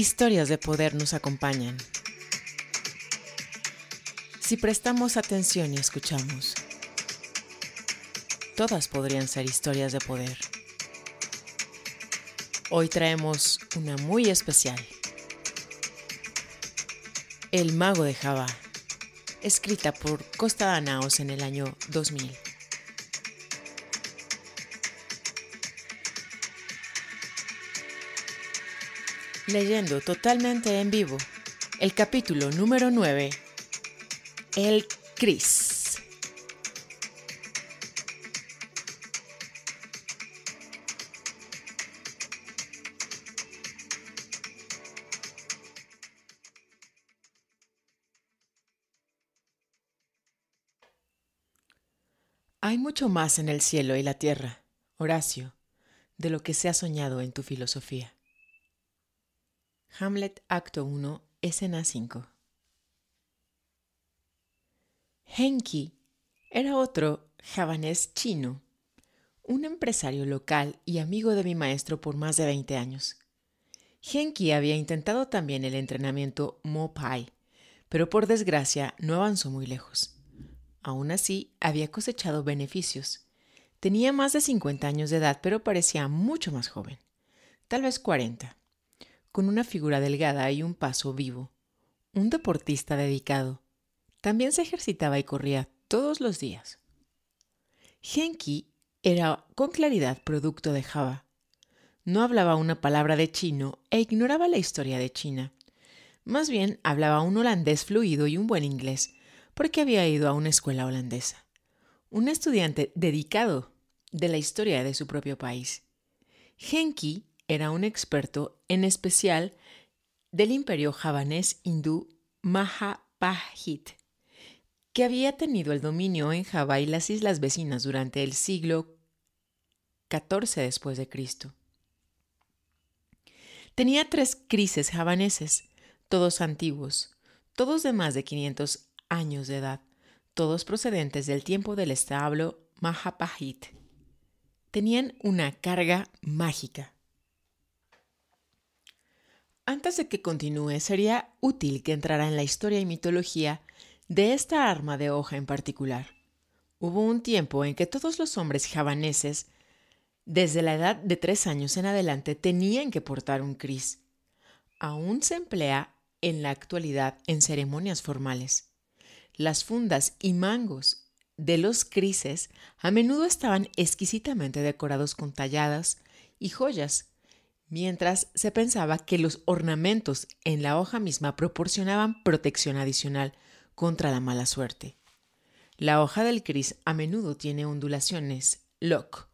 Historias de poder nos acompañan. Si prestamos atención y escuchamos, todas podrían ser historias de poder. Hoy traemos una muy especial. El mago de Java, escrita por Costa Danaos en el año 2000. Leyendo totalmente en vivo el capítulo número 9, El Cris. Hay mucho más en el cielo y la tierra, Horacio, de lo que se ha soñado en tu filosofía. Hamlet, Acto 1, Escena 5. Henki era otro javanés chino, un empresario local y amigo de mi maestro por más de 20 años. Henki había intentado también el entrenamiento Mopai, pero por desgracia no avanzó muy lejos. Aún así, había cosechado beneficios. Tenía más de 50 años de edad, pero parecía mucho más joven, tal vez 40 con una figura delgada y un paso vivo. Un deportista dedicado. También se ejercitaba y corría todos los días. Genki era con claridad producto de Java. No hablaba una palabra de chino e ignoraba la historia de China. Más bien hablaba un holandés fluido y un buen inglés, porque había ido a una escuela holandesa. Un estudiante dedicado de la historia de su propio país. Genki era un experto en especial del imperio javanés hindú Mahapajit, que había tenido el dominio en Java y las islas vecinas durante el siglo XIV después de Cristo. Tenía tres crises javaneses, todos antiguos, todos de más de 500 años de edad, todos procedentes del tiempo del establo Mahapajit. Tenían una carga mágica. Antes de que continúe, sería útil que entrara en la historia y mitología de esta arma de hoja en particular. Hubo un tiempo en que todos los hombres javaneses, desde la edad de tres años en adelante, tenían que portar un cris. Aún se emplea en la actualidad en ceremonias formales. Las fundas y mangos de los crises a menudo estaban exquisitamente decorados con talladas y joyas mientras se pensaba que los ornamentos en la hoja misma proporcionaban protección adicional contra la mala suerte. La hoja del cris a menudo tiene ondulaciones, lock,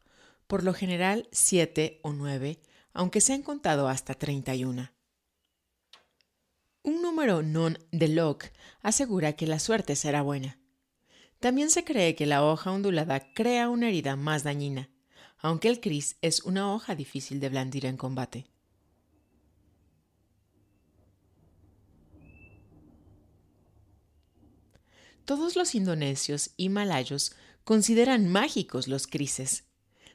por lo general 7 o 9, aunque se han contado hasta 31. Un número non de Locke asegura que la suerte será buena. También se cree que la hoja ondulada crea una herida más dañina aunque el cris es una hoja difícil de blandir en combate. Todos los indonesios y malayos consideran mágicos los crises.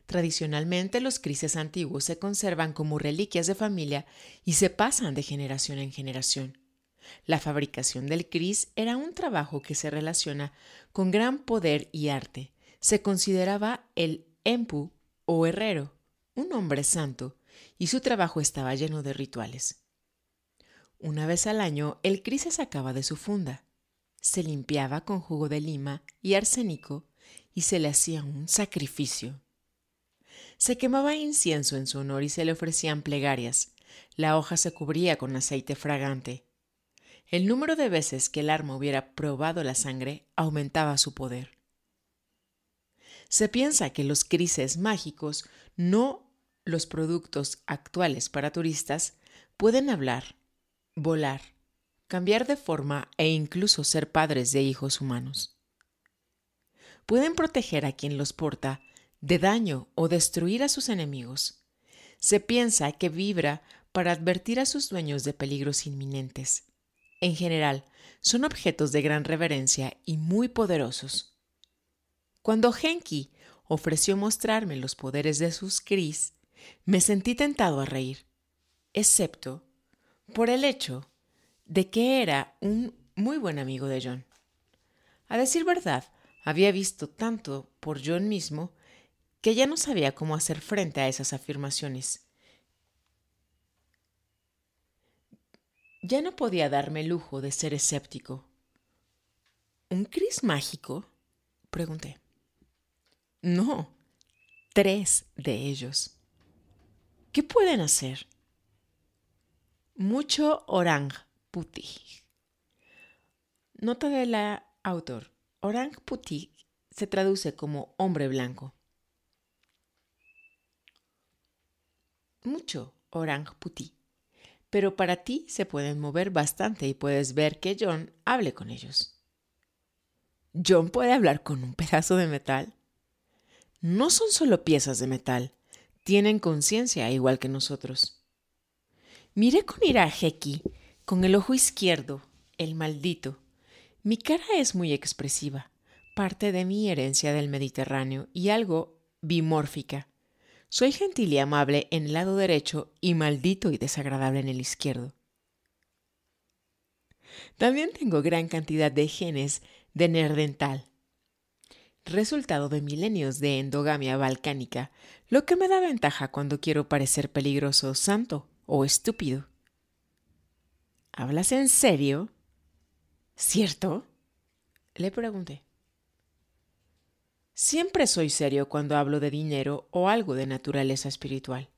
Tradicionalmente los crises antiguos se conservan como reliquias de familia y se pasan de generación en generación. La fabricación del cris era un trabajo que se relaciona con gran poder y arte. Se consideraba el empu o herrero, un hombre santo, y su trabajo estaba lleno de rituales. Una vez al año, el CRI se sacaba de su funda, se limpiaba con jugo de lima y arsénico y se le hacía un sacrificio. Se quemaba incienso en su honor y se le ofrecían plegarias. La hoja se cubría con aceite fragante. El número de veces que el arma hubiera probado la sangre aumentaba su poder. Se piensa que los crises mágicos, no los productos actuales para turistas, pueden hablar, volar, cambiar de forma e incluso ser padres de hijos humanos. Pueden proteger a quien los porta de daño o destruir a sus enemigos. Se piensa que vibra para advertir a sus dueños de peligros inminentes. En general, son objetos de gran reverencia y muy poderosos. Cuando Henki ofreció mostrarme los poderes de sus Cris, me sentí tentado a reír, excepto por el hecho de que era un muy buen amigo de John. A decir verdad, había visto tanto por John mismo que ya no sabía cómo hacer frente a esas afirmaciones. Ya no podía darme el lujo de ser escéptico. ¿Un Cris mágico? pregunté. No, tres de ellos. ¿Qué pueden hacer? Mucho orang puti. Nota de la autor. Orang puti se traduce como hombre blanco. Mucho orang puti. Pero para ti se pueden mover bastante y puedes ver que John hable con ellos. John puede hablar con un pedazo de metal no son solo piezas de metal, tienen conciencia igual que nosotros. Miré con ira a Heki, con el ojo izquierdo, el maldito. Mi cara es muy expresiva, parte de mi herencia del Mediterráneo y algo bimórfica. Soy gentil y amable en el lado derecho y maldito y desagradable en el izquierdo. También tengo gran cantidad de genes de nerdental, resultado de milenios de endogamia balcánica, lo que me da ventaja cuando quiero parecer peligroso, santo o estúpido. ¿Hablas en serio? ¿Cierto? Le pregunté. Siempre soy serio cuando hablo de dinero o algo de naturaleza espiritual.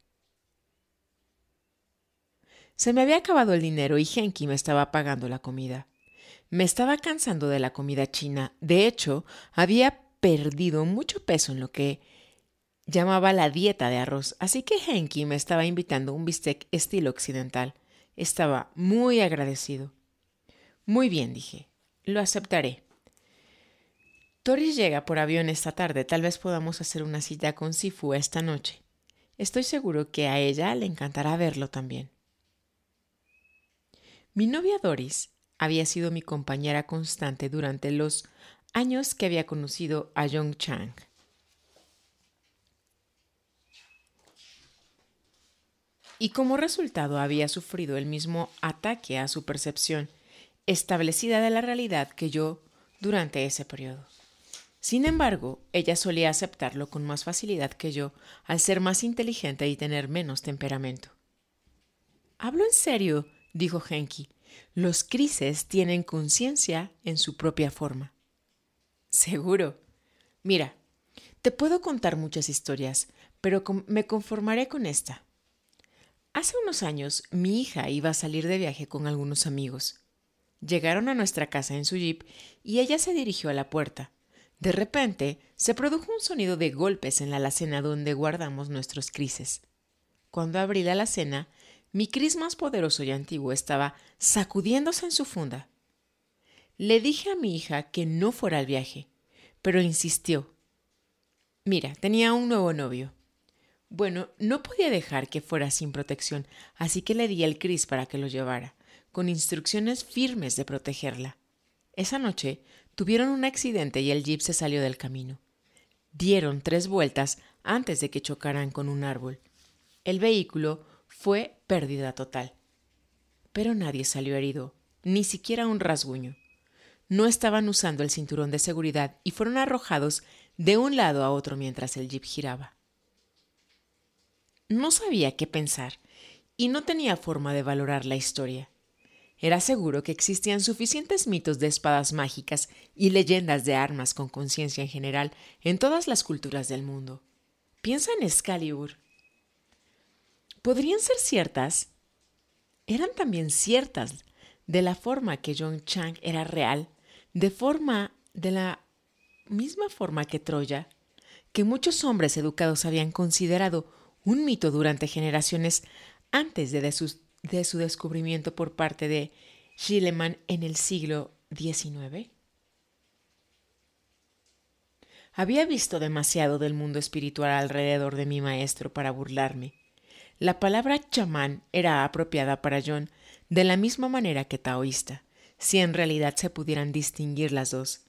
Se me había acabado el dinero y Genki me estaba pagando la comida. Me estaba cansando de la comida china. De hecho, había perdido mucho peso en lo que llamaba la dieta de arroz, así que Henki me estaba invitando un bistec estilo occidental. Estaba muy agradecido. Muy bien, dije, lo aceptaré. Doris llega por avión esta tarde, tal vez podamos hacer una cita con Sifu esta noche. Estoy seguro que a ella le encantará verlo también. Mi novia Doris había sido mi compañera constante durante los años que había conocido a Yong Chang. Y como resultado había sufrido el mismo ataque a su percepción establecida de la realidad que yo durante ese periodo. Sin embargo, ella solía aceptarlo con más facilidad que yo, al ser más inteligente y tener menos temperamento. Hablo en serio, dijo Henki. Los crises tienen conciencia en su propia forma. Seguro. Mira, te puedo contar muchas historias, pero me conformaré con esta. Hace unos años mi hija iba a salir de viaje con algunos amigos. Llegaron a nuestra casa en su jeep y ella se dirigió a la puerta. De repente se produjo un sonido de golpes en la alacena donde guardamos nuestros crises. Cuando abrí la alacena, mi cris más poderoso y antiguo estaba sacudiéndose en su funda. Le dije a mi hija que no fuera al viaje, pero insistió. Mira, tenía un nuevo novio. Bueno, no podía dejar que fuera sin protección, así que le di el Cris para que lo llevara, con instrucciones firmes de protegerla. Esa noche tuvieron un accidente y el jeep se salió del camino. Dieron tres vueltas antes de que chocaran con un árbol. El vehículo fue pérdida total. Pero nadie salió herido, ni siquiera un rasguño no estaban usando el cinturón de seguridad y fueron arrojados de un lado a otro mientras el jeep giraba. No sabía qué pensar y no tenía forma de valorar la historia. Era seguro que existían suficientes mitos de espadas mágicas y leyendas de armas con conciencia en general en todas las culturas del mundo. Piensa en Excalibur. ¿Podrían ser ciertas? Eran también ciertas de la forma que John Chang era real de forma, de la misma forma que Troya, que muchos hombres educados habían considerado un mito durante generaciones antes de, su, descubrimiento por parte de Gilleman en el siglo XIX. Había visto demasiado del mundo espiritual alrededor de mi maestro para burlarme. La palabra chamán era apropiada para John de la misma manera que taoísta, si en realidad se pudieran distinguir las dos.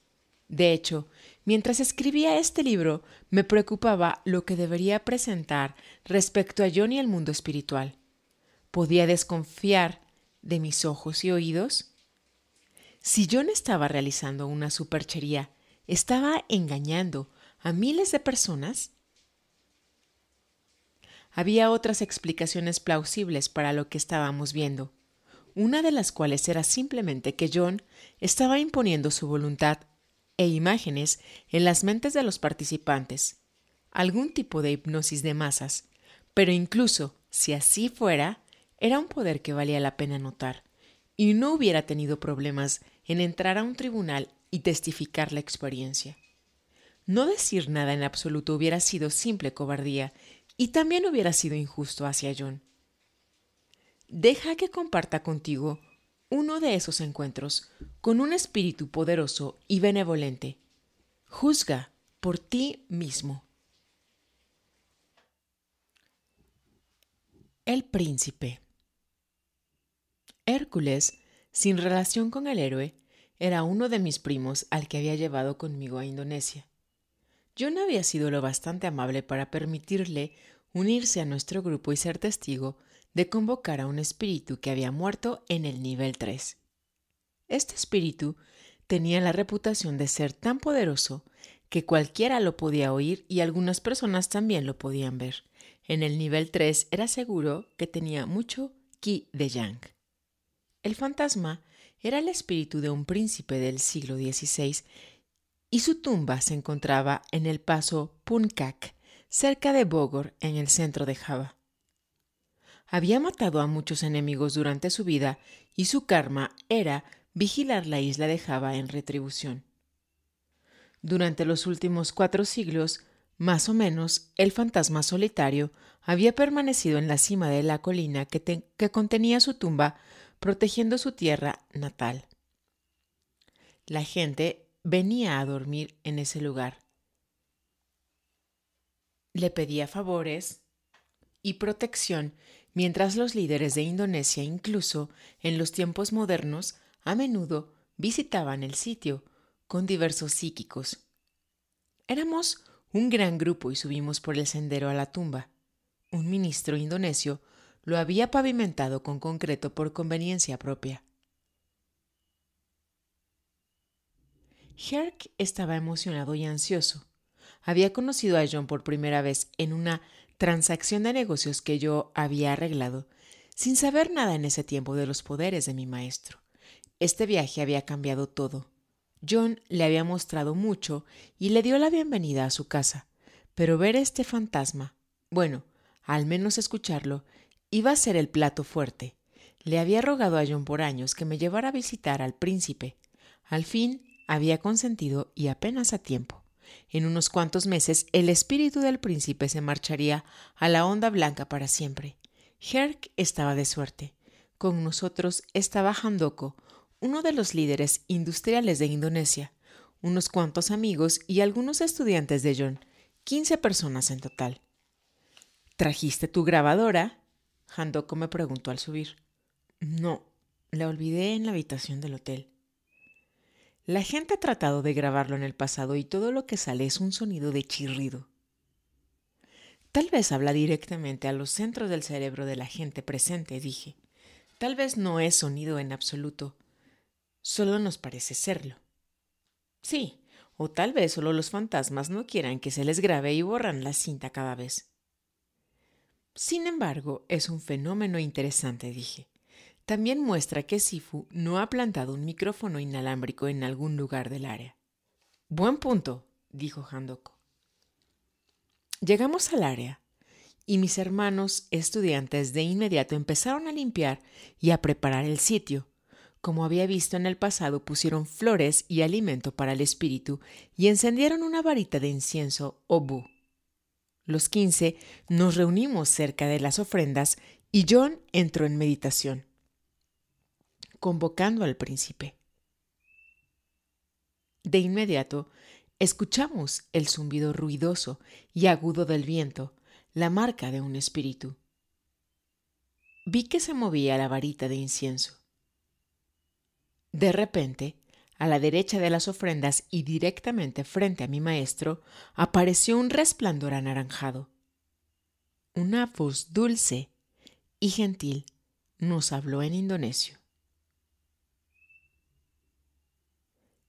De hecho, mientras escribía este libro, me preocupaba lo que debería presentar respecto a John y el mundo espiritual. ¿Podía desconfiar de mis ojos y oídos? Si John estaba realizando una superchería, ¿estaba engañando a miles de personas? Había otras explicaciones plausibles para lo que estábamos viendo una de las cuales era simplemente que John estaba imponiendo su voluntad e imágenes en las mentes de los participantes, algún tipo de hipnosis de masas, pero incluso si así fuera, era un poder que valía la pena notar, y no hubiera tenido problemas en entrar a un tribunal y testificar la experiencia. No decir nada en absoluto hubiera sido simple cobardía y también hubiera sido injusto hacia John. Deja que comparta contigo uno de esos encuentros con un espíritu poderoso y benevolente. Juzga por ti mismo. El príncipe. Hércules, sin relación con el héroe, era uno de mis primos al que había llevado conmigo a Indonesia. Yo no había sido lo bastante amable para permitirle unirse a nuestro grupo y ser testigo de convocar a un espíritu que había muerto en el nivel 3. Este espíritu tenía la reputación de ser tan poderoso que cualquiera lo podía oír y algunas personas también lo podían ver. En el nivel 3 era seguro que tenía mucho ki de yang. El fantasma era el espíritu de un príncipe del siglo XVI y su tumba se encontraba en el paso Puncak, cerca de Bogor, en el centro de Java había matado a muchos enemigos durante su vida y su karma era vigilar la isla de Java en retribución. Durante los últimos cuatro siglos, más o menos, el fantasma solitario había permanecido en la cima de la colina que, contenía su tumba, protegiendo su tierra natal. La gente venía a dormir en ese lugar. Le pedía favores y protección mientras los líderes de Indonesia incluso en los tiempos modernos a menudo visitaban el sitio con diversos psíquicos. Éramos un gran grupo y subimos por el sendero a la tumba. Un ministro indonesio lo había pavimentado con concreto por conveniencia propia. Herk estaba emocionado y ansioso. Había conocido a John por primera vez en una transacción de negocios que yo había arreglado, sin saber nada en ese tiempo de los poderes de mi maestro. Este viaje había cambiado todo. John le había mostrado mucho y le dio la bienvenida a su casa, pero ver este fantasma, bueno, al menos escucharlo, iba a ser el plato fuerte. Le había rogado a John por años que me llevara a visitar al príncipe. Al fin había consentido y apenas a tiempo. En unos cuantos meses el espíritu del príncipe se marcharía a la onda blanca para siempre. Herk estaba de suerte. Con nosotros estaba Handoko, uno de los líderes industriales de Indonesia, unos cuantos amigos y algunos estudiantes de John, quince personas en total. ¿Trajiste tu grabadora? Handoko me preguntó al subir. No, la olvidé en la habitación del hotel. La gente ha tratado de grabarlo en el pasado y todo lo que sale es un sonido de chirrido. Tal vez habla directamente a los centros del cerebro de la gente presente, dije. Tal vez no es sonido en absoluto, solo nos parece serlo. Sí, o tal vez solo los fantasmas no quieran que se les grabe y borran la cinta cada vez. Sin embargo, es un fenómeno interesante, dije también muestra que Sifu no ha plantado un micrófono inalámbrico en algún lugar del área. Buen punto, dijo Handoko. Llegamos al área y mis hermanos estudiantes de inmediato empezaron a limpiar y a preparar el sitio. Como había visto en el pasado, pusieron flores y alimento para el espíritu y encendieron una varita de incienso obu. Los quince nos reunimos cerca de las ofrendas y John entró en meditación convocando al príncipe. De inmediato, escuchamos el zumbido ruidoso y agudo del viento, la marca de un espíritu. Vi que se movía la varita de incienso. De repente, a la derecha de las ofrendas y directamente frente a mi maestro, apareció un resplandor anaranjado. Una voz dulce y gentil nos habló en indonesio.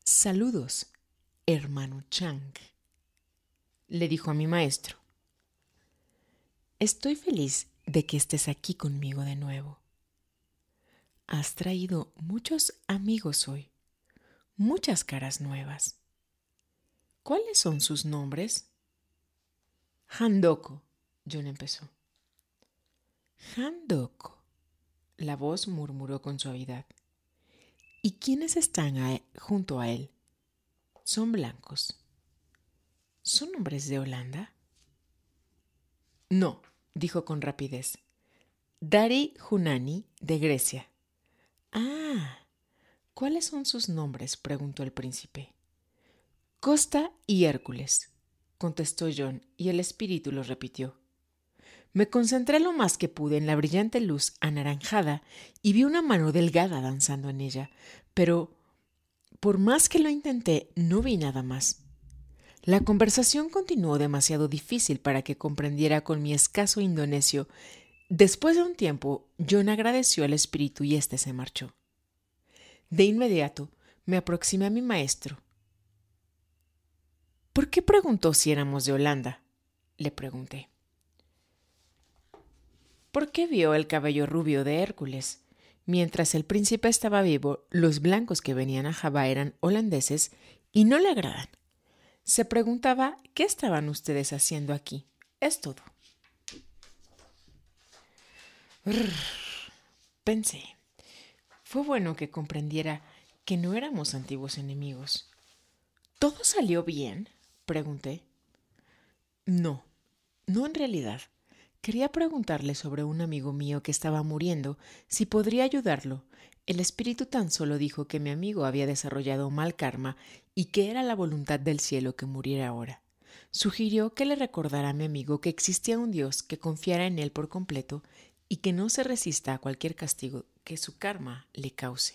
Saludos, hermano Chang, le dijo a mi maestro. Estoy feliz de que estés aquí conmigo de nuevo. Has traído muchos amigos hoy, muchas caras nuevas. ¿Cuáles son sus nombres? Handoko, John empezó. Handoko, la voz murmuró con suavidad. ¿Y quiénes están e, junto a él? Son blancos. ¿Son hombres de Holanda? No, dijo con rapidez. Dari Junani, de Grecia. Ah, ¿cuáles son sus nombres? preguntó el príncipe. Costa y Hércules, contestó John, y el espíritu lo repitió. Me concentré lo más que pude en la brillante luz anaranjada y vi una mano delgada danzando en ella, pero por más que lo intenté, no vi nada más. La conversación continuó demasiado difícil para que comprendiera con mi escaso indonesio. Después de un tiempo, John agradeció al espíritu y éste se marchó. De inmediato, me aproximé a mi maestro. ¿Por qué preguntó si éramos de Holanda? le pregunté. ¿Por qué vio el cabello rubio de Hércules. Mientras el príncipe estaba vivo, los blancos que venían a Java eran holandeses y no le agradan. Se preguntaba qué estaban ustedes haciendo aquí. Es todo. pensé. Fue bueno que comprendiera que no éramos antiguos enemigos. ¿Todo salió bien? pregunté. No, no en realidad. Quería preguntarle sobre un amigo mío que estaba muriendo, si podría ayudarlo. El espíritu tan solo dijo que mi amigo había desarrollado mal karma y que era la voluntad del cielo que muriera ahora. Sugirió que le recordara a mi amigo que existía un Dios que confiara en él por completo y que no se resista a cualquier castigo que su karma le cause.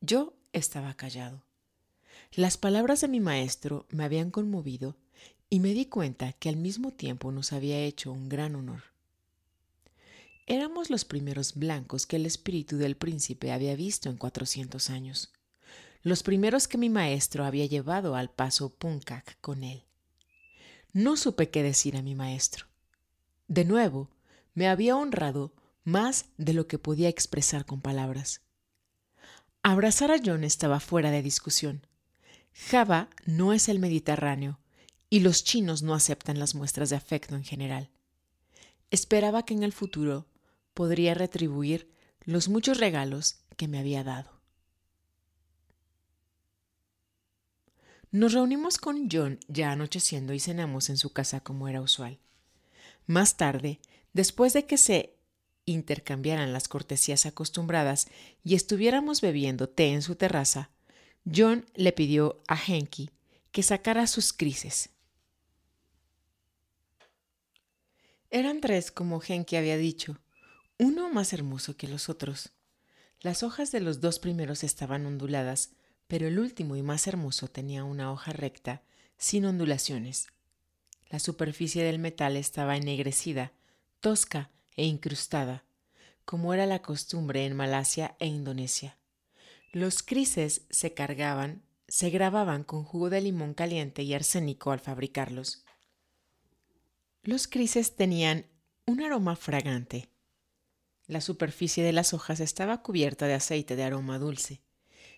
Yo estaba callado. Las palabras de mi maestro me habían conmovido y me di cuenta que al mismo tiempo nos había hecho un gran honor. Éramos los primeros blancos que el espíritu del príncipe había visto en cuatrocientos años, los primeros que mi maestro había llevado al paso Puncac con él. No supe qué decir a mi maestro. De nuevo, me había honrado más de lo que podía expresar con palabras. Abrazar a John estaba fuera de discusión. Java no es el Mediterráneo, y los chinos no aceptan las muestras de afecto en general. Esperaba que en el futuro podría retribuir los muchos regalos que me había dado. Nos reunimos con John ya anocheciendo y cenamos en su casa como era usual. Más tarde, después de que se intercambiaran las cortesías acostumbradas y estuviéramos bebiendo té en su terraza, John le pidió a Henky que sacara sus crisis. Eran tres, como Genki había dicho, uno más hermoso que los otros. Las hojas de los dos primeros estaban onduladas, pero el último y más hermoso tenía una hoja recta, sin ondulaciones. La superficie del metal estaba ennegrecida, tosca e incrustada, como era la costumbre en Malasia e Indonesia. Los crises se cargaban, se grababan con jugo de limón caliente y arsénico al fabricarlos. Los crises tenían un aroma fragante. La superficie de las hojas estaba cubierta de aceite de aroma dulce.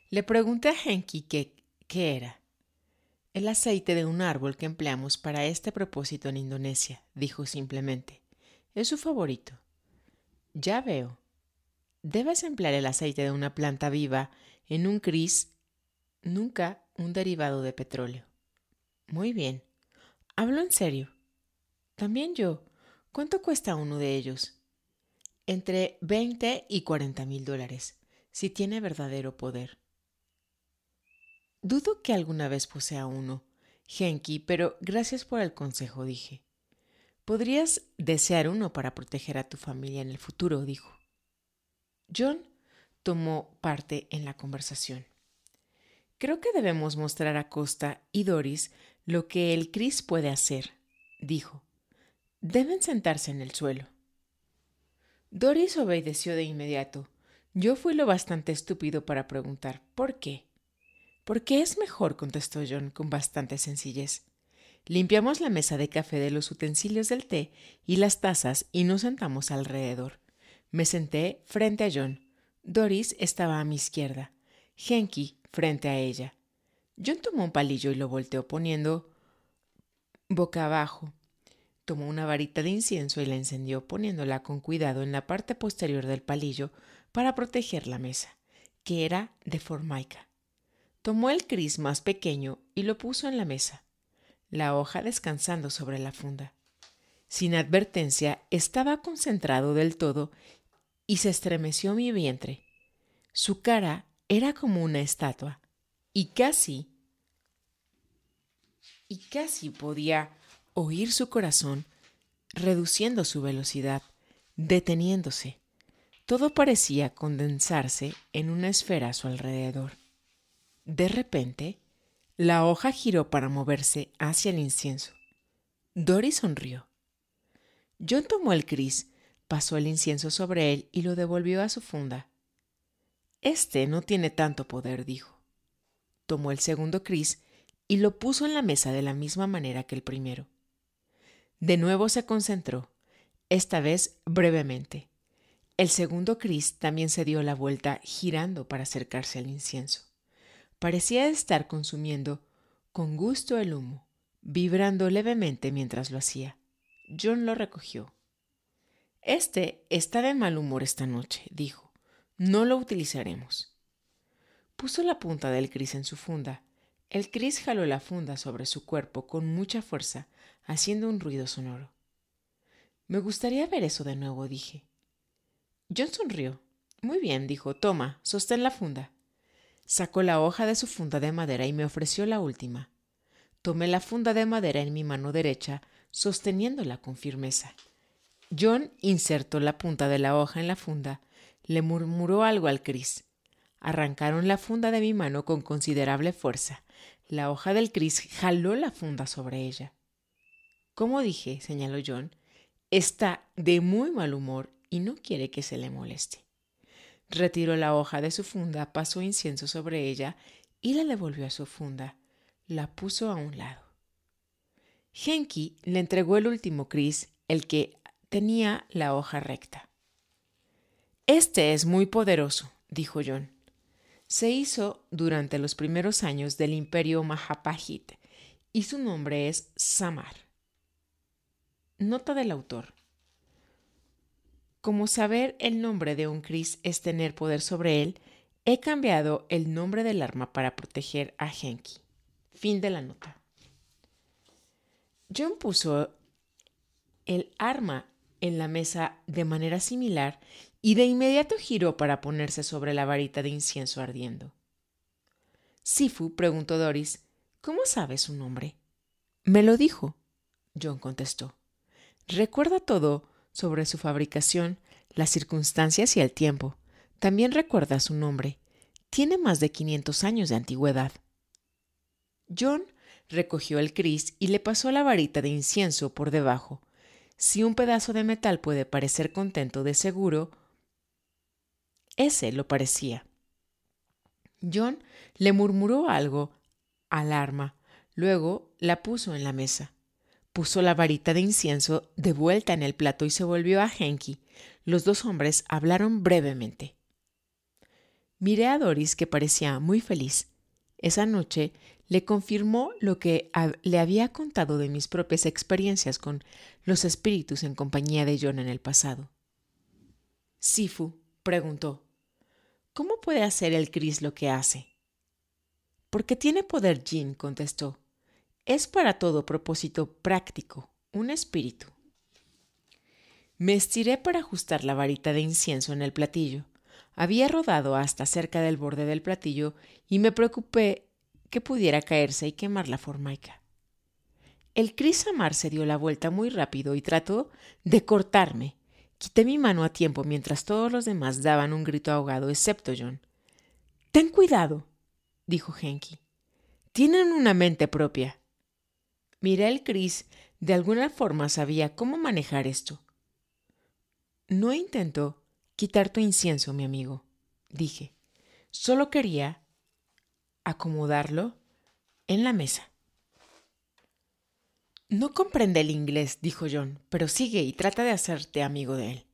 Le pregunté a Henki qué, qué era. El aceite de un árbol que empleamos para este propósito en Indonesia, dijo simplemente. Es su favorito. Ya veo. Debes emplear el aceite de una planta viva en un cris, nunca un derivado de petróleo. Muy bien. Hablo en serio. También yo. ¿Cuánto cuesta uno de ellos? Entre 20 y 40 mil dólares, si tiene verdadero poder. Dudo que alguna vez posea uno, Genki, pero gracias por el consejo, dije. Podrías desear uno para proteger a tu familia en el futuro, dijo. John tomó parte en la conversación. Creo que debemos mostrar a Costa y Doris lo que el Cris puede hacer, dijo. Deben sentarse en el suelo. Doris obedeció de inmediato. Yo fui lo bastante estúpido para preguntar ¿por qué? Porque es mejor, contestó John con bastante sencillez. Limpiamos la mesa de café de los utensilios del té y las tazas y nos sentamos alrededor. Me senté frente a John. Doris estaba a mi izquierda. Henky frente a ella. John tomó un palillo y lo volteó poniendo boca abajo. Tomó una varita de incienso y la encendió poniéndola con cuidado en la parte posterior del palillo para proteger la mesa, que era de formaica. Tomó el cris más pequeño y lo puso en la mesa, la hoja descansando sobre la funda. Sin advertencia, estaba concentrado del todo y se estremeció mi vientre. Su cara era como una estatua y casi, y casi podía oír su corazón, reduciendo su velocidad, deteniéndose. Todo parecía condensarse en una esfera a su alrededor. De repente, la hoja giró para moverse hacia el incienso. Dory sonrió. John tomó el Cris, pasó el incienso sobre él y lo devolvió a su funda. Este no tiene tanto poder, dijo. Tomó el segundo cris y lo puso en la mesa de la misma manera que el primero. De nuevo se concentró, esta vez brevemente. El segundo Cris también se dio la vuelta girando para acercarse al incienso. Parecía estar consumiendo con gusto el humo, vibrando levemente mientras lo hacía. John lo recogió. Este está de mal humor esta noche, dijo. No lo utilizaremos. Puso la punta del Cris en su funda el Cris jaló la funda sobre su cuerpo con mucha fuerza, haciendo un ruido sonoro. Me gustaría ver eso de nuevo, dije. John sonrió. Muy bien, dijo. Toma, sostén la funda. Sacó la hoja de su funda de madera y me ofreció la última. Tomé la funda de madera en mi mano derecha, sosteniéndola con firmeza. John insertó la punta de la hoja en la funda, le murmuró algo al Cris. Arrancaron la funda de mi mano con considerable fuerza. La hoja del Cris jaló la funda sobre ella. Como dije, señaló John, está de muy mal humor y no quiere que se le moleste. Retiró la hoja de su funda, pasó incienso sobre ella y la devolvió a su funda. La puso a un lado. Genki le entregó el último Cris, el que tenía la hoja recta. Este es muy poderoso, dijo John se hizo durante los primeros años del imperio Mahapajit y su nombre es Samar. Nota del autor. Como saber el nombre de un Cris es tener poder sobre él, he cambiado el nombre del arma para proteger a Genki. Fin de la nota. John puso el arma en la mesa de manera similar y de inmediato giró para ponerse sobre la varita de incienso ardiendo. Sifu preguntó Doris, ¿Cómo sabes su nombre? Me lo dijo. John contestó. Recuerda todo sobre su fabricación, las circunstancias y el tiempo. También recuerda su nombre. Tiene más de 500 años de antigüedad. John recogió el cris y le pasó la varita de incienso por debajo, si un pedazo de metal puede parecer contento de seguro, ese lo parecía. John le murmuró algo alarma, luego la puso en la mesa. Puso la varita de incienso de vuelta en el plato y se volvió a Henky. Los dos hombres hablaron brevemente. Miré a Doris que parecía muy feliz. Esa noche le confirmó lo que le había contado de mis propias experiencias con los espíritus en compañía de John en el pasado. Sifu preguntó, ¿Cómo puede hacer el Cris lo que hace? Porque tiene poder Jin, contestó. Es para todo propósito práctico, un espíritu. Me estiré para ajustar la varita de incienso en el platillo. Había rodado hasta cerca del borde del platillo y me preocupé que pudiera caerse y quemar la formaica. El Amar se dio la vuelta muy rápido y trató de cortarme. Quité mi mano a tiempo mientras todos los demás daban un grito ahogado, excepto John. Ten cuidado, dijo Henky. Tienen una mente propia. Miré el Cris de alguna forma sabía cómo manejar esto. No intentó quitar tu incienso, mi amigo, dije. Solo quería acomodarlo en la mesa. No comprende el inglés, dijo John, pero sigue y trata de hacerte amigo de él.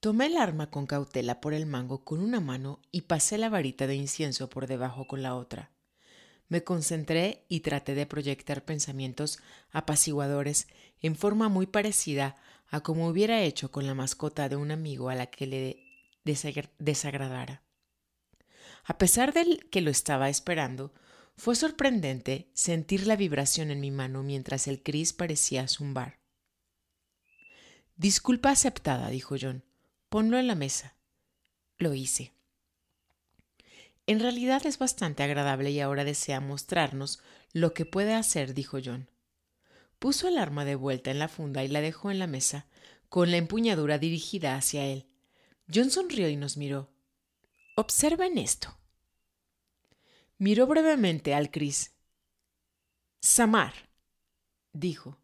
Tomé el arma con cautela por el mango con una mano y pasé la varita de incienso por debajo con la otra. Me concentré y traté de proyectar pensamientos apaciguadores en forma muy parecida a como hubiera hecho con la mascota de un amigo a la que le desagradara. A pesar de que lo estaba esperando, fue sorprendente sentir la vibración en mi mano mientras el Cris parecía zumbar. Disculpa aceptada, dijo John. Ponlo en la mesa. Lo hice. En realidad es bastante agradable y ahora desea mostrarnos lo que puede hacer, dijo John. Puso el arma de vuelta en la funda y la dejó en la mesa, con la empuñadura dirigida hacia él. John sonrió y nos miró. Observen esto. Miró brevemente al Cris. Samar, dijo,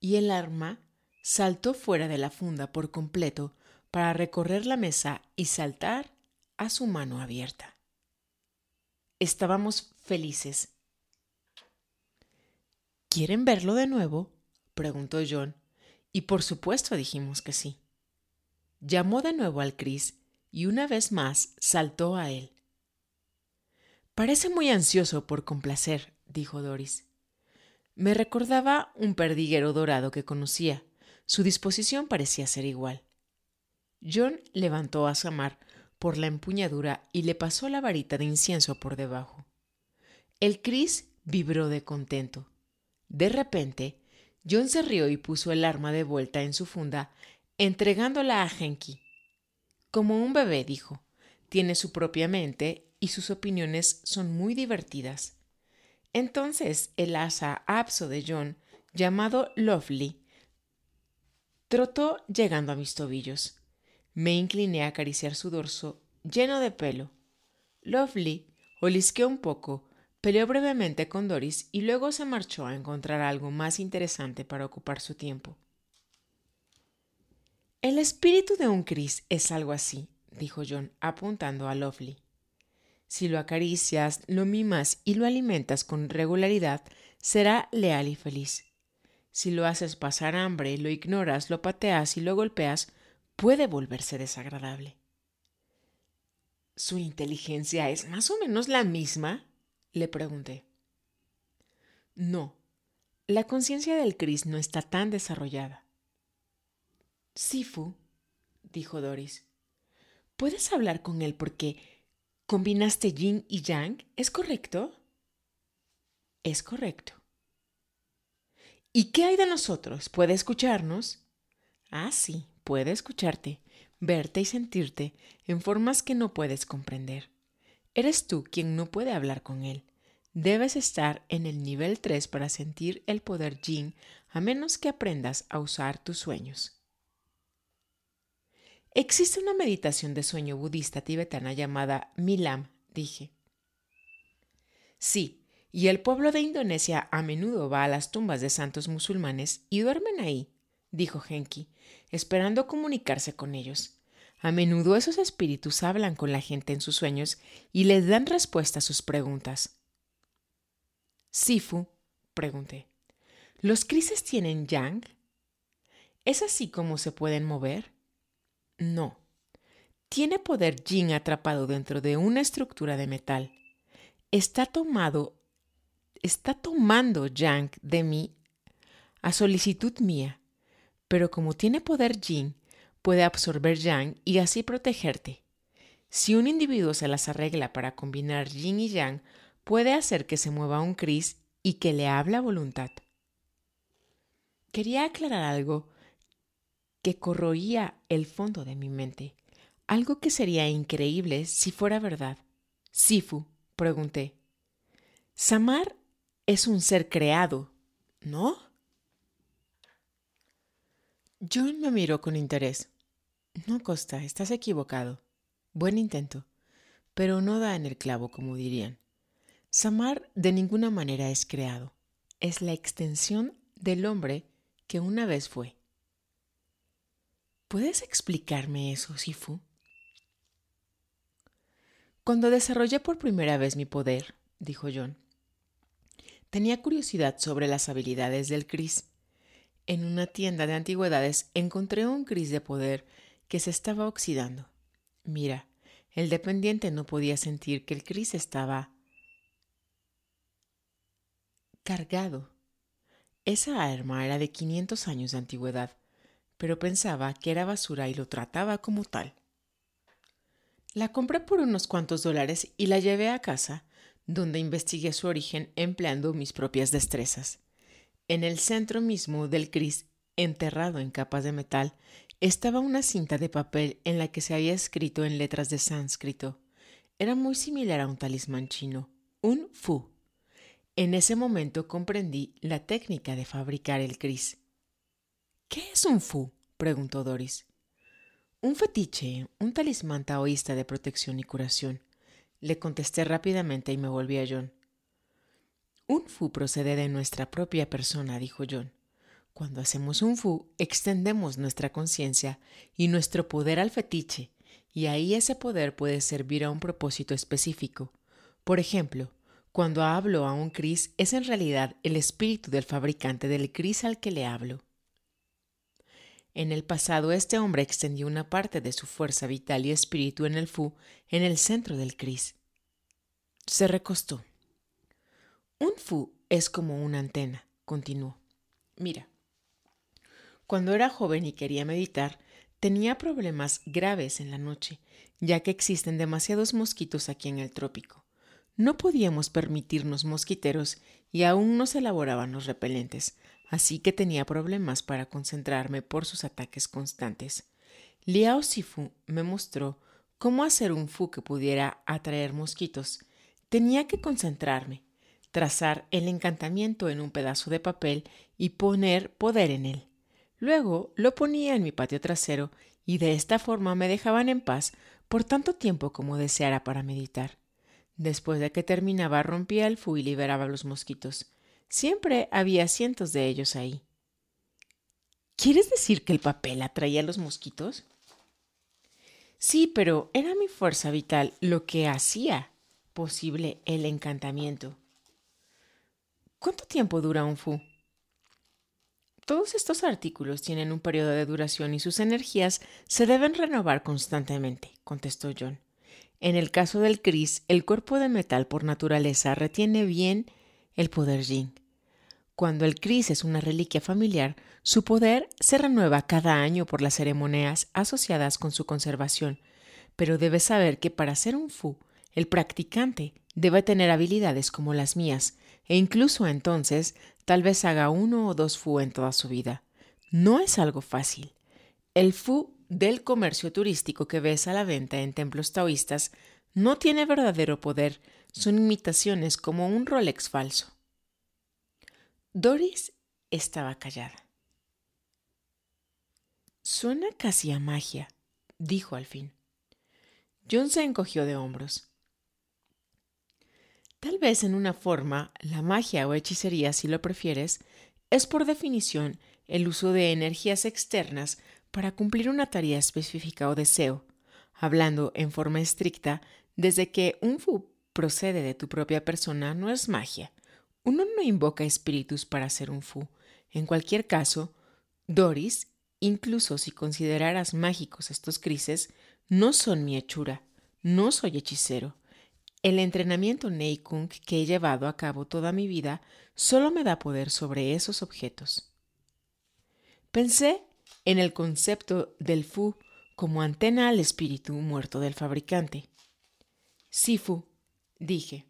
y el arma saltó fuera de la funda por completo para recorrer la mesa y saltar a su mano abierta. Estábamos felices. ¿Quieren verlo de nuevo? preguntó John, y por supuesto dijimos que sí. Llamó de nuevo al Cris y una vez más saltó a él. Parece muy ansioso por complacer, dijo Doris. Me recordaba un perdiguero dorado que conocía. Su disposición parecía ser igual. John levantó a Samar por la empuñadura y le pasó la varita de incienso por debajo. El Cris vibró de contento. De repente, John se rió y puso el arma de vuelta en su funda, entregándola a Henki. Como un bebé, dijo, tiene su propia mente y sus opiniones son muy divertidas. Entonces el asa apso de John, llamado Lovely, trotó llegando a mis tobillos. Me incliné a acariciar su dorso lleno de pelo. Lovely olisqueó un poco, peleó brevemente con Doris y luego se marchó a encontrar algo más interesante para ocupar su tiempo. El espíritu de un Cris es algo así, dijo John, apuntando a Lovely. Si lo acaricias, lo mimas y lo alimentas con regularidad, será leal y feliz. Si lo haces pasar hambre, lo ignoras, lo pateas y lo golpeas, puede volverse desagradable. ¿Su inteligencia es más o menos la misma? le pregunté. No, la conciencia del Cris no está tan desarrollada. Sifu, dijo Doris, puedes hablar con él porque ¿Combinaste yin y yang? ¿Es correcto? Es correcto. ¿Y qué hay de nosotros? ¿Puede escucharnos? Ah, sí, puede escucharte, verte y sentirte en formas que no puedes comprender. Eres tú quien no puede hablar con él. Debes estar en el nivel 3 para sentir el poder yin a menos que aprendas a usar tus sueños. Existe una meditación de sueño budista tibetana llamada Milam, dije. Sí, y el pueblo de Indonesia a menudo va a las tumbas de santos musulmanes y duermen ahí, dijo Henki, esperando comunicarse con ellos. A menudo esos espíritus hablan con la gente en sus sueños y les dan respuesta a sus preguntas. Sifu, pregunté, ¿los crises tienen yang? ¿Es así como se pueden mover? No. Tiene poder Jin atrapado dentro de una estructura de metal. Está tomado, está tomando Yang de mí a solicitud mía, pero como tiene poder Jin, puede absorber Yang y así protegerte. Si un individuo se las arregla para combinar Yin y Yang, puede hacer que se mueva un Cris y que le habla voluntad. Quería aclarar algo que corroía el fondo de mi mente. Algo que sería increíble si fuera verdad. Sifu, pregunté. Samar es un ser creado, ¿no? John me miró con interés. No, Costa, estás equivocado. Buen intento, pero no da en el clavo, como dirían. Samar de ninguna manera es creado. Es la extensión del hombre que una vez fue. ¿Puedes explicarme eso, Sifu? Cuando desarrollé por primera vez mi poder, dijo John, tenía curiosidad sobre las habilidades del Cris. En una tienda de antigüedades encontré un Cris de poder que se estaba oxidando. Mira, el dependiente no podía sentir que el Cris estaba cargado. Esa arma era de 500 años de antigüedad pero pensaba que era basura y lo trataba como tal. La compré por unos cuantos dólares y la llevé a casa, donde investigué su origen empleando mis propias destrezas. En el centro mismo del Cris, enterrado en capas de metal, estaba una cinta de papel en la que se había escrito en letras de sánscrito. Era muy similar a un talismán chino, un fu. En ese momento comprendí la técnica de fabricar el Cris. ¿Qué es un fu? preguntó Doris. Un fetiche, un talismán taoísta de protección y curación. Le contesté rápidamente y me volví a John. Un fu procede de nuestra propia persona, dijo John. Cuando hacemos un fu, extendemos nuestra conciencia y nuestro poder al fetiche, y ahí ese poder puede servir a un propósito específico. Por ejemplo, cuando hablo a un Cris es en realidad el espíritu del fabricante del Cris al que le hablo. En el pasado, este hombre extendió una parte de su fuerza vital y espíritu en el Fu, en el centro del Cris. Se recostó. Un Fu es como una antena, continuó. Mira, cuando era joven y quería meditar, tenía problemas graves en la noche, ya que existen demasiados mosquitos aquí en el trópico. No podíamos permitirnos mosquiteros y aún no se elaboraban los repelentes, así que tenía problemas para concentrarme por sus ataques constantes. Liao Sifu me mostró cómo hacer un fu que pudiera atraer mosquitos. Tenía que concentrarme, trazar el encantamiento en un pedazo de papel y poner poder en él. Luego lo ponía en mi patio trasero y de esta forma me dejaban en paz por tanto tiempo como deseara para meditar. Después de que terminaba rompía el fu y liberaba los mosquitos. Siempre había cientos de ellos ahí. ¿Quieres decir que el papel atraía a los mosquitos? Sí, pero era mi fuerza vital lo que hacía posible el encantamiento. ¿Cuánto tiempo dura un fu? Todos estos artículos tienen un periodo de duración y sus energías se deben renovar constantemente, contestó John. En el caso del Cris, el cuerpo de metal por naturaleza retiene bien el poder Jing. Cuando el Cris es una reliquia familiar, su poder se renueva cada año por las ceremonias asociadas con su conservación, pero debes saber que para ser un Fu, el practicante debe tener habilidades como las mías, e incluso entonces tal vez haga uno o dos Fu en toda su vida. No es algo fácil. El Fu del comercio turístico que ves a la venta en templos taoístas no tiene verdadero poder, son imitaciones como un Rolex falso. Doris estaba callada. Suena casi a magia, dijo al fin. John se encogió de hombros. Tal vez en una forma, la magia o hechicería, si lo prefieres, es por definición el uso de energías externas para cumplir una tarea específica o deseo, hablando en forma estricta, desde que un fu procede de tu propia persona no es magia, uno no invoca espíritus para ser un Fu. En cualquier caso, Doris, incluso si consideraras mágicos estos crises, no son mi hechura. No soy hechicero. El entrenamiento Neikung que he llevado a cabo toda mi vida solo me da poder sobre esos objetos. Pensé en el concepto del Fu como antena al espíritu muerto del fabricante. Fu, dije,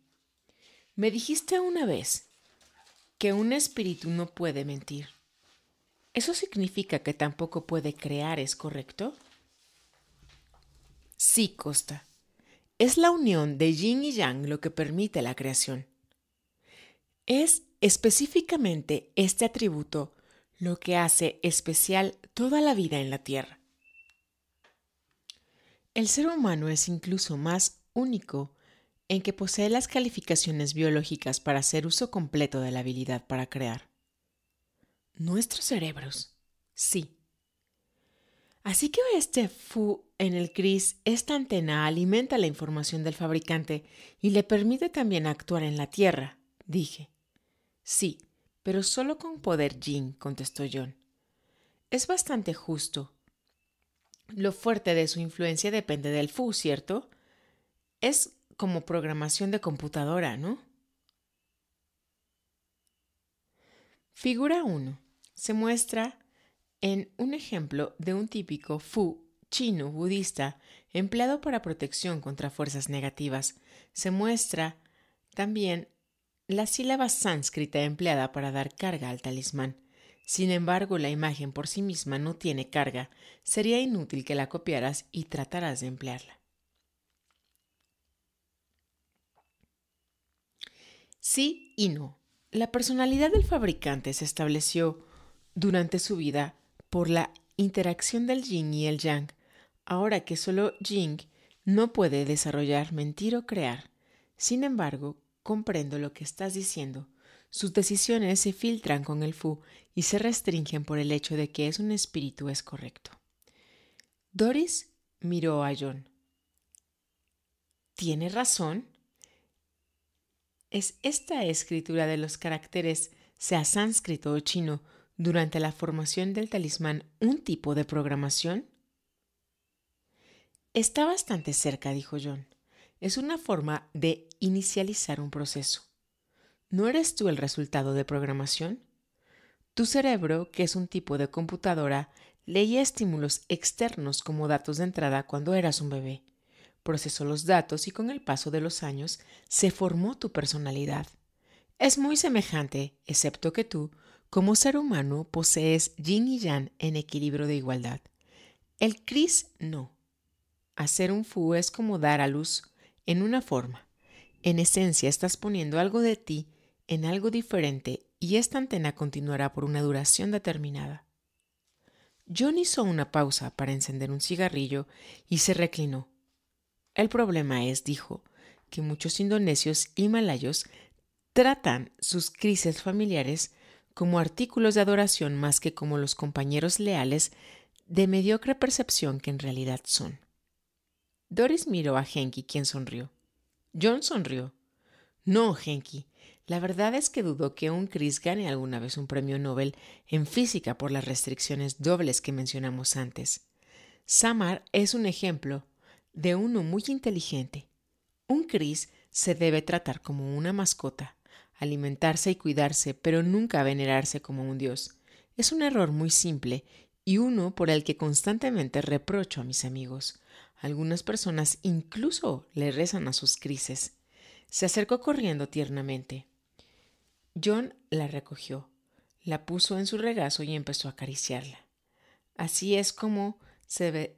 me dijiste una vez que un espíritu no puede mentir. ¿Eso significa que tampoco puede crear, es correcto? Sí, Costa. Es la unión de yin y yang lo que permite la creación. Es específicamente este atributo lo que hace especial toda la vida en la Tierra. El ser humano es incluso más único en que posee las calificaciones biológicas para hacer uso completo de la habilidad para crear. Nuestros cerebros, sí. Así que este Fu en el CRIS, esta antena alimenta la información del fabricante y le permite también actuar en la Tierra, dije. Sí, pero solo con poder Jin, contestó John. Es bastante justo. Lo fuerte de su influencia depende del Fu, ¿cierto? Es como programación de computadora, ¿no? Figura 1. Se muestra en un ejemplo de un típico Fu chino budista empleado para protección contra fuerzas negativas. Se muestra también la sílaba sánscrita empleada para dar carga al talismán. Sin embargo, la imagen por sí misma no tiene carga. Sería inútil que la copiaras y trataras de emplearla. Sí y no. La personalidad del fabricante se estableció durante su vida por la interacción del yin y el yang, ahora que solo jing no puede desarrollar, mentir o crear. Sin embargo, comprendo lo que estás diciendo. Sus decisiones se filtran con el fu y se restringen por el hecho de que es un espíritu es correcto. Doris miró a John. Tiene razón, es esta escritura de los caracteres, sea sánscrito o chino, durante la formación del talismán un tipo de programación? Está bastante cerca, dijo John. Es una forma de inicializar un proceso. ¿No eres tú el resultado de programación? Tu cerebro, que es un tipo de computadora, leía estímulos externos como datos de entrada cuando eras un bebé procesó los datos y con el paso de los años se formó tu personalidad. Es muy semejante, excepto que tú, como ser humano, posees yin y yang en equilibrio de igualdad. El Cris no. Hacer un fu es como dar a luz en una forma. En esencia estás poniendo algo de ti en algo diferente y esta antena continuará por una duración determinada. John hizo una pausa para encender un cigarrillo y se reclinó, el problema es, dijo, que muchos indonesios y malayos tratan sus crisis familiares como artículos de adoración más que como los compañeros leales de mediocre percepción que en realidad son. Doris miró a Henky, quien sonrió. John sonrió. No, Henky, la verdad es que dudo que un Chris gane alguna vez un premio Nobel en física por las restricciones dobles que mencionamos antes. Samar es un ejemplo de uno muy inteligente. Un Cris se debe tratar como una mascota, alimentarse y cuidarse, pero nunca venerarse como un dios. Es un error muy simple y uno por el que constantemente reprocho a mis amigos. Algunas personas incluso le rezan a sus crises. Se acercó corriendo tiernamente. John la recogió, la puso en su regazo y empezó a acariciarla. Así es como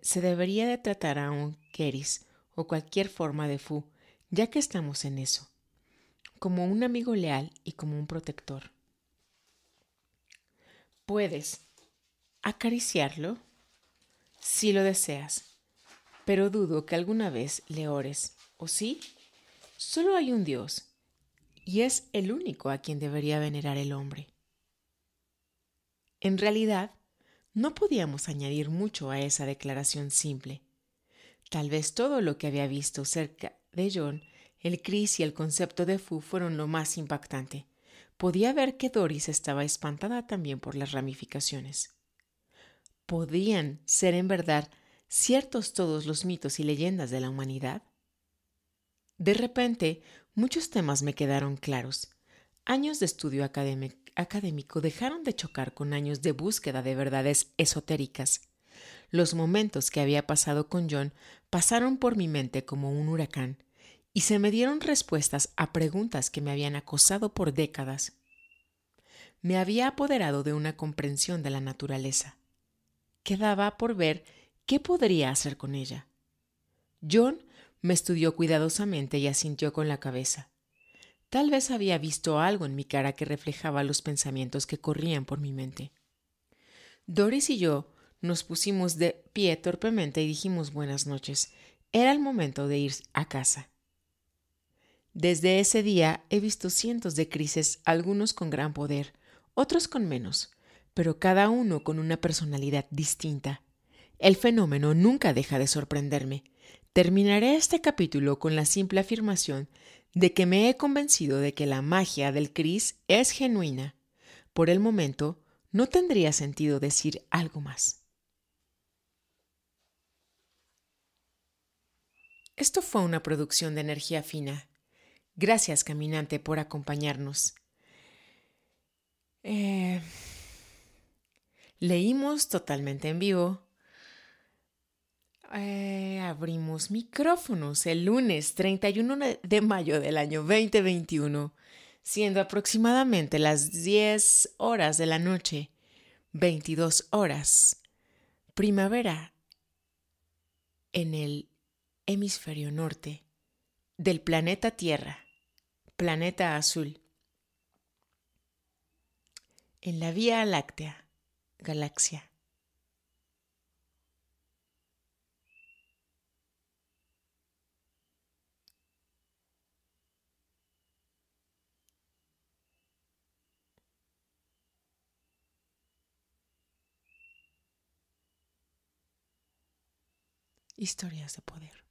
se, debería de tratar a un keris o cualquier forma de fu, ya que estamos en eso, como un amigo leal y como un protector. Puedes acariciarlo si lo deseas, pero dudo que alguna vez le ores, ¿o sí? Solo hay un Dios, y es el único a quien debería venerar el hombre. En realidad, no podíamos añadir mucho a esa declaración simple. Tal vez todo lo que había visto cerca de John, el Chris y el concepto de Fu fueron lo más impactante. Podía ver que Doris estaba espantada también por las ramificaciones. ¿Podían ser en verdad ciertos todos los mitos y leyendas de la humanidad? De repente, muchos temas me quedaron claros. Años de estudio académico académico dejaron de chocar con años de búsqueda de verdades esotéricas. Los momentos que había pasado con John pasaron por mi mente como un huracán, y se me dieron respuestas a preguntas que me habían acosado por décadas. Me había apoderado de una comprensión de la naturaleza. Quedaba por ver qué podría hacer con ella. John me estudió cuidadosamente y asintió con la cabeza. Tal vez había visto algo en mi cara que reflejaba los pensamientos que corrían por mi mente. Doris y yo nos pusimos de pie torpemente y dijimos buenas noches. Era el momento de ir a casa. Desde ese día he visto cientos de crisis, algunos con gran poder, otros con menos, pero cada uno con una personalidad distinta. El fenómeno nunca deja de sorprenderme. Terminaré este capítulo con la simple afirmación de que me he convencido de que la magia del Cris es genuina. Por el momento, no tendría sentido decir algo más. Esto fue una producción de energía fina. Gracias, caminante, por acompañarnos. Eh, leímos totalmente en vivo eh, abrimos micrófonos el lunes 31 de mayo del año 2021, siendo aproximadamente las 10 horas de la noche, 22 horas, primavera en el hemisferio norte del planeta Tierra, planeta azul, en la Vía Láctea, galaxia Historias de Poder.